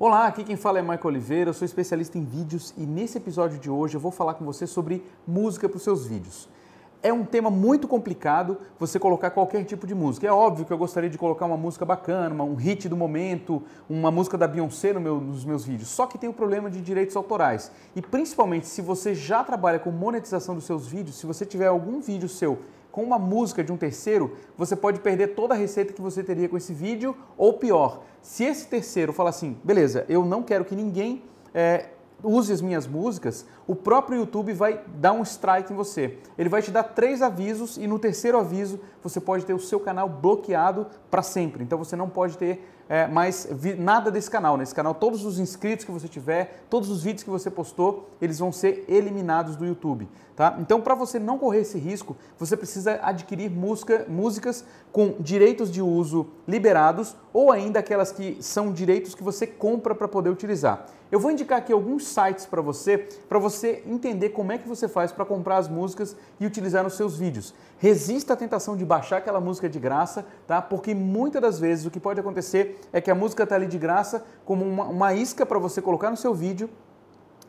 Olá, aqui quem fala é Michael Oliveira, eu sou especialista em vídeos e nesse episódio de hoje eu vou falar com você sobre música para os seus vídeos. É um tema muito complicado você colocar qualquer tipo de música. É óbvio que eu gostaria de colocar uma música bacana, um hit do momento, uma música da Beyoncé no meu, nos meus vídeos. Só que tem o problema de direitos autorais. E principalmente se você já trabalha com monetização dos seus vídeos, se você tiver algum vídeo seu com uma música de um terceiro, você pode perder toda a receita que você teria com esse vídeo, ou pior, se esse terceiro falar assim, beleza, eu não quero que ninguém é, use as minhas músicas, o próprio YouTube vai dar um strike em você. Ele vai te dar três avisos e no terceiro aviso você pode ter o seu canal bloqueado para sempre. Então você não pode ter é, nada desse canal. Nesse né? canal, todos os inscritos que você tiver, todos os vídeos que você postou, eles vão ser eliminados do YouTube. Tá? Então, para você não correr esse risco, você precisa adquirir música, músicas com direitos de uso liberados ou ainda aquelas que são direitos que você compra para poder utilizar. Eu vou indicar aqui alguns sites para você, para você entender como é que você faz para comprar as músicas e utilizar nos seus vídeos. Resista à tentação de baixar aquela música de graça, tá? Porque muitas das vezes o que pode acontecer é que a música está ali de graça como uma, uma isca para você colocar no seu vídeo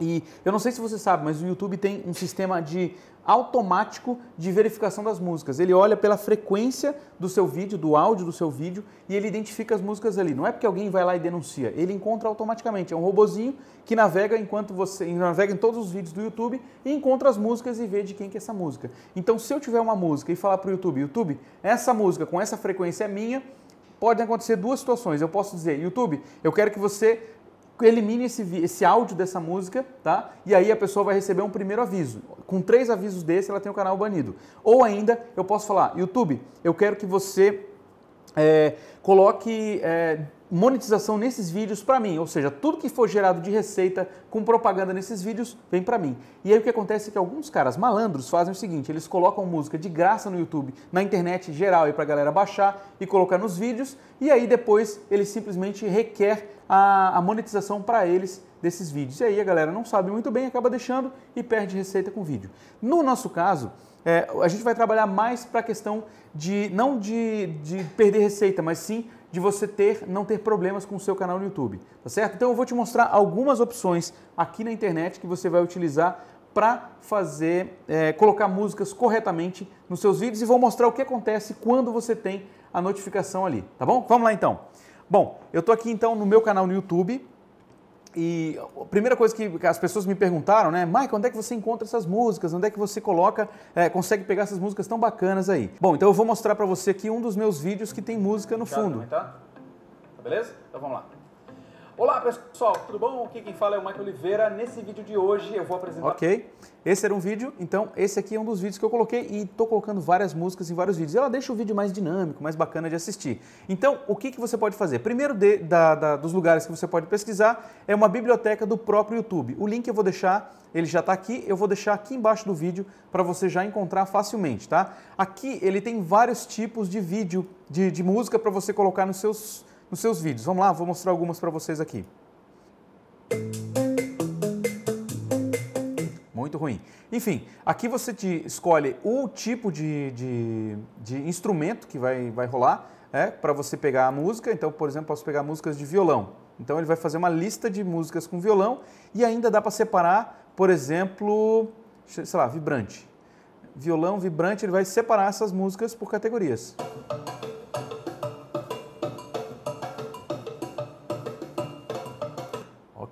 e eu não sei se você sabe, mas o YouTube tem um sistema de automático de verificação das músicas. Ele olha pela frequência do seu vídeo, do áudio do seu vídeo, e ele identifica as músicas ali. Não é porque alguém vai lá e denuncia, ele encontra automaticamente. É um robozinho que navega enquanto você navega em todos os vídeos do YouTube e encontra as músicas e vê de quem que é essa música. Então, se eu tiver uma música e falar para o YouTube, YouTube, essa música com essa frequência é minha, podem acontecer duas situações. Eu posso dizer, YouTube, eu quero que você elimine esse, esse áudio dessa música, tá? E aí a pessoa vai receber um primeiro aviso. Com três avisos desse, ela tem o canal banido. Ou ainda, eu posso falar, YouTube, eu quero que você é, coloque é, monetização nesses vídeos para mim, ou seja, tudo que for gerado de receita com propaganda nesses vídeos vem para mim. E aí o que acontece é que alguns caras malandros fazem o seguinte, eles colocam música de graça no YouTube, na internet geral aí para galera baixar e colocar nos vídeos, e aí depois eles simplesmente requer a, a monetização para eles desses vídeos. E aí a galera não sabe muito bem, acaba deixando e perde receita com vídeo. No nosso caso, é, a gente vai trabalhar mais para a questão de não de, de perder receita, mas sim de você ter não ter problemas com o seu canal no YouTube, tá certo? Então eu vou te mostrar algumas opções aqui na internet que você vai utilizar para fazer é, colocar músicas corretamente nos seus vídeos e vou mostrar o que acontece quando você tem a notificação ali, tá bom? Vamos lá então. Bom, eu estou aqui então no meu canal no YouTube, e a primeira coisa que as pessoas me perguntaram, né, Mike, onde é que você encontra essas músicas? Onde é que você coloca, é, consegue pegar essas músicas tão bacanas aí? Bom, então eu vou mostrar para você aqui um dos meus vídeos que tem música no fundo. Tá? tá, beleza? Então vamos lá. Olá pessoal, tudo bom? Aqui quem fala é o Mike Oliveira. Nesse vídeo de hoje eu vou apresentar. Ok, esse era um vídeo, então esse aqui é um dos vídeos que eu coloquei e estou colocando várias músicas em vários vídeos. Ela deixa o vídeo mais dinâmico, mais bacana de assistir. Então, o que, que você pode fazer? Primeiro de, da, da, dos lugares que você pode pesquisar é uma biblioteca do próprio YouTube. O link eu vou deixar, ele já está aqui, eu vou deixar aqui embaixo do vídeo para você já encontrar facilmente, tá? Aqui ele tem vários tipos de vídeo, de, de música para você colocar nos seus nos seus vídeos. Vamos lá, vou mostrar algumas para vocês aqui. Muito ruim. Enfim, aqui você escolhe o tipo de, de, de instrumento que vai, vai rolar é, né, para você pegar a música. Então, por exemplo, posso pegar músicas de violão. Então ele vai fazer uma lista de músicas com violão e ainda dá para separar, por exemplo, sei lá, vibrante. Violão, vibrante, ele vai separar essas músicas por categorias.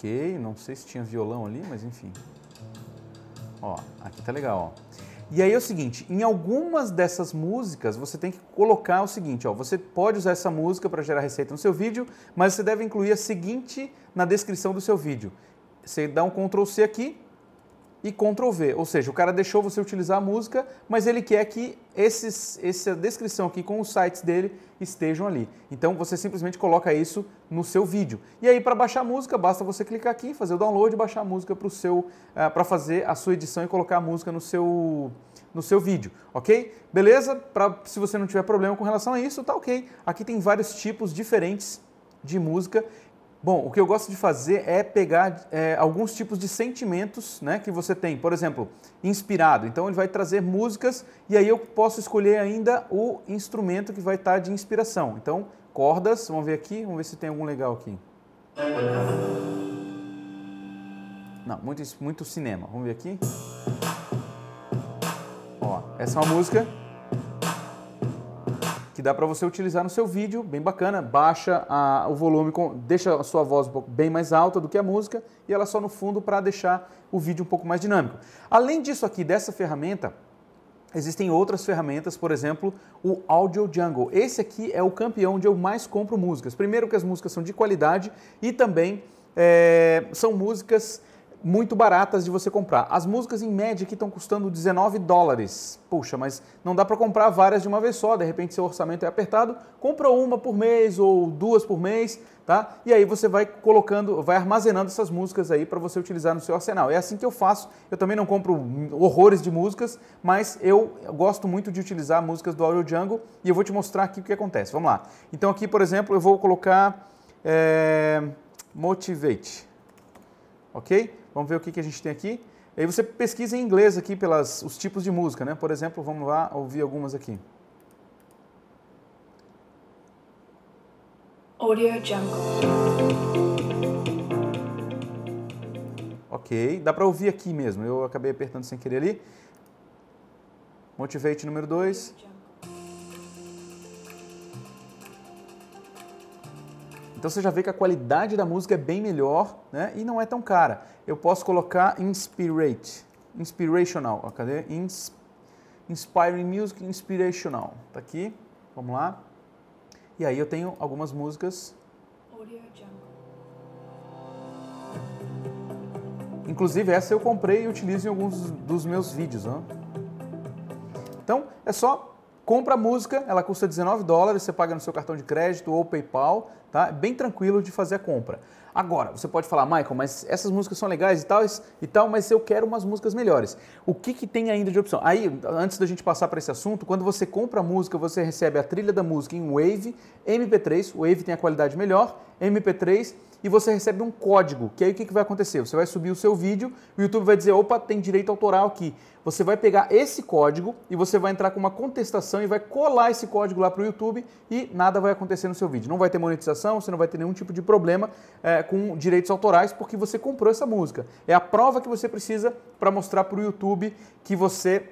ok, não sei se tinha violão ali, mas enfim. Ó, aqui tá legal, ó. E aí é o seguinte, em algumas dessas músicas você tem que colocar o seguinte, ó, você pode usar essa música para gerar receita no seu vídeo, mas você deve incluir a seguinte na descrição do seu vídeo. Você dá um Ctrl C aqui, e Ctrl V, ou seja, o cara deixou você utilizar a música, mas ele quer que esses, essa descrição aqui com os sites dele estejam ali. Então você simplesmente coloca isso no seu vídeo. E aí para baixar a música, basta você clicar aqui, fazer o download, e baixar a música para seu, ah, para fazer a sua edição e colocar a música no seu, no seu vídeo, ok? Beleza? Pra, se você não tiver problema com relação a isso, tá ok. Aqui tem vários tipos diferentes de música Bom, o que eu gosto de fazer é pegar é, alguns tipos de sentimentos né, que você tem. Por exemplo, inspirado. Então ele vai trazer músicas e aí eu posso escolher ainda o instrumento que vai estar tá de inspiração. Então, cordas, vamos ver aqui, vamos ver se tem algum legal aqui. Não, muito, muito cinema. Vamos ver aqui. Ó, essa é uma música que dá para você utilizar no seu vídeo, bem bacana. Baixa a, o volume, com, deixa a sua voz um pouco, bem mais alta do que a música e ela só no fundo para deixar o vídeo um pouco mais dinâmico. Além disso aqui, dessa ferramenta, Existem outras ferramentas, por exemplo, o Audio Jungle. Esse aqui é o campeão onde eu mais compro músicas. Primeiro que as músicas são de qualidade e também é, são músicas muito baratas de você comprar. As músicas em média aqui estão custando 19 dólares. Puxa, mas não dá para comprar várias de uma vez só, de repente seu orçamento é apertado, compra uma por mês ou duas por mês, tá? E aí você vai colocando, vai armazenando essas músicas aí para você utilizar no seu arsenal. É assim que eu faço. Eu também não compro horrores de músicas, mas eu gosto muito de utilizar músicas do Audio Jungle e eu vou te mostrar aqui o que acontece. Vamos lá. Então aqui, por exemplo, eu vou colocar é, Motivate, ok? Vamos ver o que, que a gente tem aqui. Aí você pesquisa em inglês aqui pelas os tipos de música, né? Por exemplo, vamos lá ouvir algumas aqui. Audio Jungle. Ok, dá para ouvir aqui mesmo. Eu acabei apertando sem querer ali. Motivate número 2. Então você já vê que a qualidade da música é bem melhor né? e não é tão cara. Eu posso colocar Inspirate, Inspirational, ó, cadê? Ins, inspiring Music Inspirational, tá aqui, vamos lá. E aí eu tenho algumas músicas. Audio Jungle. Inclusive essa eu comprei e utilizo em alguns dos meus vídeos. Né? Então é só Compra a música, ela custa 19 dólares, você paga no seu cartão de crédito ou PayPal, tá? É bem tranquilo de fazer a compra. Agora, você pode falar, Michael, mas essas músicas são legais e tal, e tal mas eu quero umas músicas melhores. O que, que tem ainda de opção? Aí, antes da gente passar para esse assunto, quando você compra a música, você recebe a trilha da música em Wave, MP3, Wave tem a qualidade melhor, MP3 e você recebe um código, que aí o que, vai acontecer? Você vai subir o seu vídeo, o YouTube vai dizer, opa, tem direito autoral aqui. Você vai pegar esse código e você vai entrar com uma contestação e vai colar esse código lá para o YouTube e nada vai acontecer no seu vídeo. Não vai ter monetização, você não vai ter nenhum tipo de problema é, com direitos autorais porque você comprou essa música. É a prova que você precisa para mostrar para o YouTube que você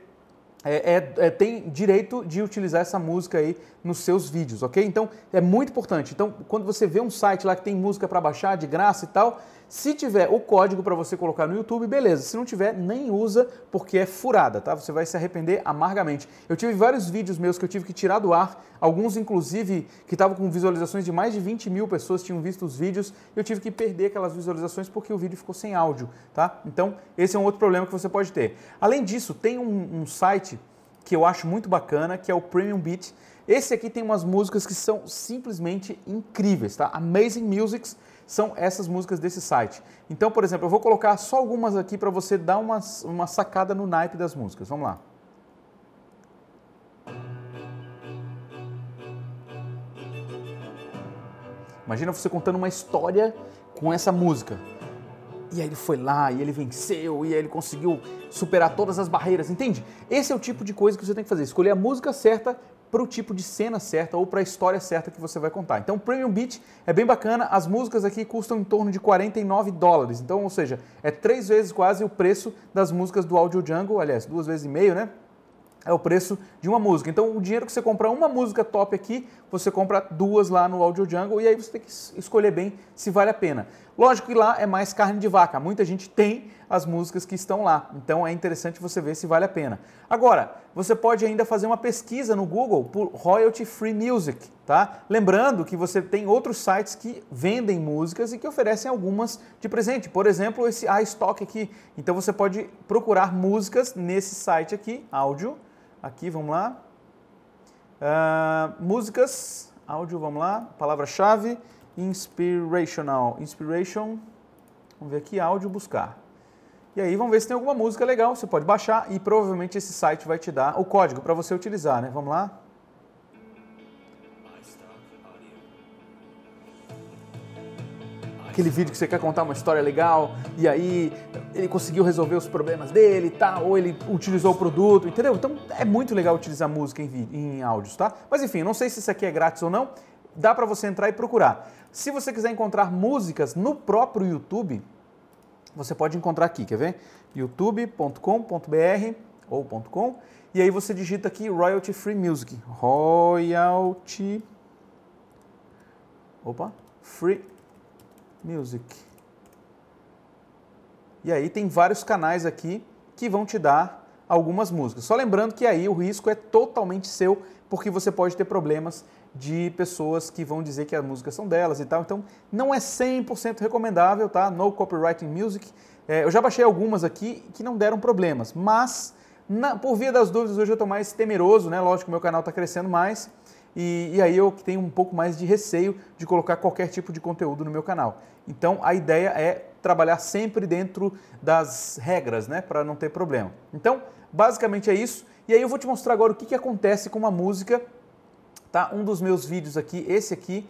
é, é, é, tem direito de utilizar essa música aí nos seus vídeos, ok? Então é muito importante. Então, quando você vê um site lá que tem música para baixar de graça e tal, se tiver o código para você colocar no YouTube, beleza. Se não tiver, nem usa, porque é furada, tá? Você vai se arrepender amargamente. Eu tive vários vídeos meus que eu tive que tirar do ar, alguns inclusive que estavam com visualizações de mais de 20 mil pessoas tinham visto os vídeos, eu tive que perder aquelas visualizações porque o vídeo ficou sem áudio, tá? Então, esse é um outro problema que você pode ter. Além disso, tem um, um site que eu acho muito bacana, que é o Premium Beat. Esse aqui tem umas músicas que são simplesmente incríveis, tá? Amazing Musics são essas músicas desse site. Então, por exemplo, eu vou colocar só algumas aqui para você dar uma, uma sacada no naipe das músicas. Vamos lá. Imagina você contando uma história com essa música. E aí ele foi lá, e ele venceu, e aí ele conseguiu superar todas as barreiras, entende? Esse é o tipo de coisa que você tem que fazer, escolher a música certa para o tipo de cena certa ou para a história certa que você vai contar. Então, o Premium Beat é bem bacana, as músicas aqui custam em torno de 49 dólares. Então, ou seja, é três vezes quase o preço das músicas do Audio Jungle, aliás, duas vezes e meio, né? É o preço de uma música. Então, o dinheiro que você comprar uma música top aqui, você compra duas lá no Audio Jungle e aí você tem que escolher bem se vale a pena. Lógico que lá é mais carne de vaca, muita gente tem as músicas que estão lá, então é interessante você ver se vale a pena. Agora, você pode ainda fazer uma pesquisa no Google por royalty free music, tá? Lembrando que você tem outros sites que vendem músicas e que oferecem algumas de presente, por exemplo, esse iStock aqui. Então você pode procurar músicas nesse site aqui, áudio, aqui, vamos lá. Uh, músicas, áudio, vamos lá, palavra-chave Inspirational. Inspiration. Vamos ver aqui, áudio, buscar. E aí vamos ver se tem alguma música legal. Você pode baixar e provavelmente esse site vai te dar o código para você utilizar, né? Vamos lá? Aquele vídeo que você quer contar uma história legal e aí ele conseguiu resolver os problemas dele, tá? Ou ele utilizou o produto, entendeu? Então é muito legal utilizar música em, vídeo, em áudios, tá? Mas enfim, não sei se isso aqui é grátis ou não dá para você entrar e procurar. Se você quiser encontrar músicas no próprio YouTube, você pode encontrar aqui, quer ver? youtube.com.br ou .com e aí você digita aqui royalty free music, royalty Opa, free music. E aí tem vários canais aqui que vão te dar algumas músicas. Só lembrando que aí o risco é totalmente seu, porque você pode ter problemas de pessoas que vão dizer que as músicas são delas e tal. Então, não é 100% recomendável, tá? No copyright in music. É, eu já baixei algumas aqui que não deram problemas, mas na, por via das dúvidas hoje eu estou mais temeroso, né? Lógico, meu canal está crescendo mais e, e aí eu tenho um pouco mais de receio de colocar qualquer tipo de conteúdo no meu canal. Então, a ideia é trabalhar sempre dentro das regras, né? Para não ter problema. Então, basicamente é isso. E aí eu vou te mostrar agora o que, que acontece com uma música tá? Um dos meus vídeos aqui, esse aqui,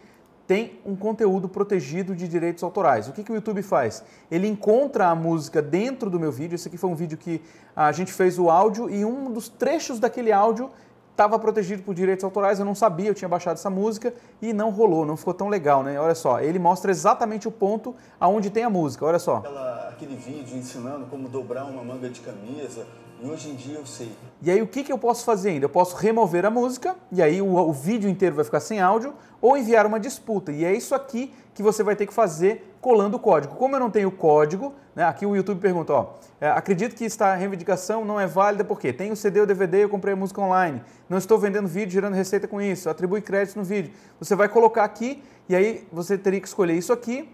tem um conteúdo protegido de direitos autorais. O que, que o YouTube faz? Ele encontra a música dentro do meu vídeo. Esse aqui foi um vídeo que a gente fez o áudio e um dos trechos daquele áudio estava protegido por direitos autorais. Eu não sabia, eu tinha baixado essa música e não rolou, não ficou tão legal, né? Olha só, ele mostra exatamente o ponto aonde tem a música. Olha só. Aquela, aquele vídeo ensinando como dobrar uma manga de camisa, e hoje em dia eu sei. E aí o que, que eu posso fazer ainda? Eu posso remover a música, e aí o, o vídeo inteiro vai ficar sem áudio, ou enviar uma disputa. E é isso aqui que você vai ter que fazer colando o código. Como eu não tenho código, né, aqui o YouTube pergunta, ó, é, acredito que esta reivindicação não é válida porque tem o CD ou DVD, eu comprei música online, não estou vendendo vídeo, gerando receita com isso, atribui crédito no vídeo. Você vai colocar aqui e aí você teria que escolher isso aqui,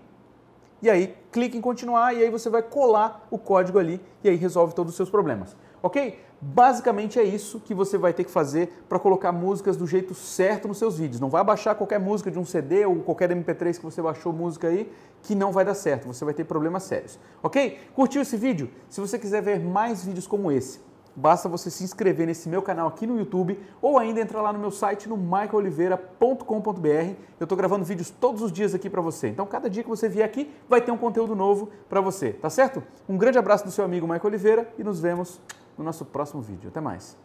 e aí clique em continuar e aí você vai colar o código ali e aí resolve todos os seus problemas ok? Basicamente é isso que você vai ter que fazer para colocar músicas do jeito certo nos seus vídeos. Não vai baixar qualquer música de um CD ou qualquer MP3 que você baixou música aí que não vai dar certo, você vai ter problemas sérios, ok? Curtiu esse vídeo? Se você quiser ver mais vídeos como esse, basta você se inscrever nesse meu canal aqui no YouTube ou ainda entrar lá no meu site no michaeloliveira.com.br. Eu estou gravando vídeos todos os dias aqui para você. Então, cada dia que você vier aqui, vai ter um conteúdo novo para você, tá certo? Um grande abraço do seu amigo Michael Oliveira e nos vemos no nosso próximo vídeo. Até mais!